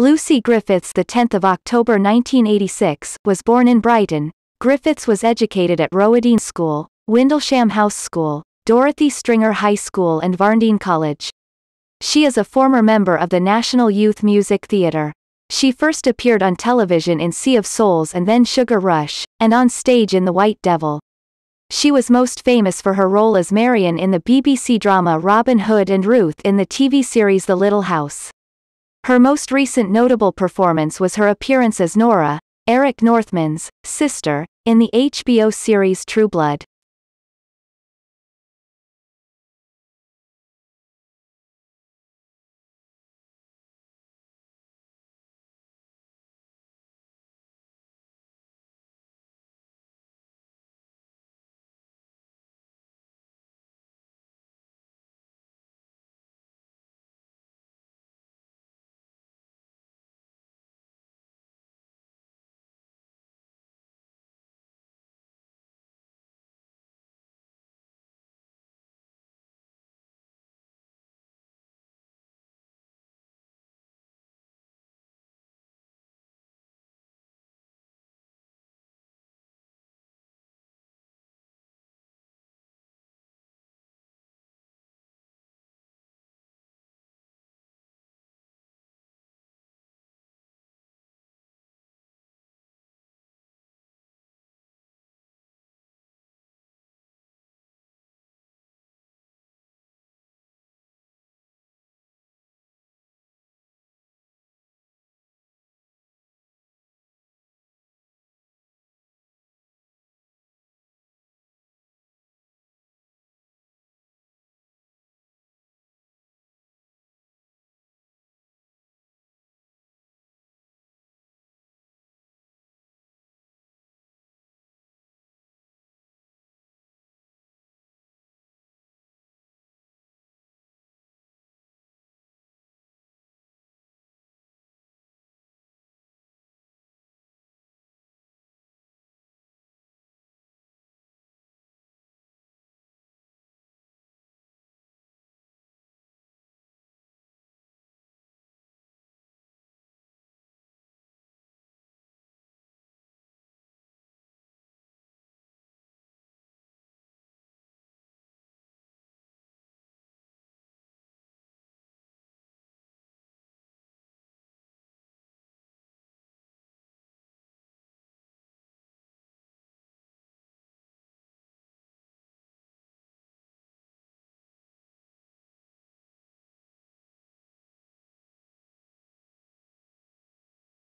Lucy Griffiths, the 10th of October 1986, was born in Brighton. Griffiths was educated at Roedean School, Windlesham House School, Dorothy Stringer High School and Varndean College. She is a former member of the National Youth Music Theatre. She first appeared on television in Sea of Souls and then Sugar Rush, and on stage in The White Devil. She was most famous for her role as Marion in the BBC drama Robin Hood and Ruth in the TV series The Little House. Her most recent notable performance was her appearance as Nora, Eric Northman's sister, in the HBO series True Blood.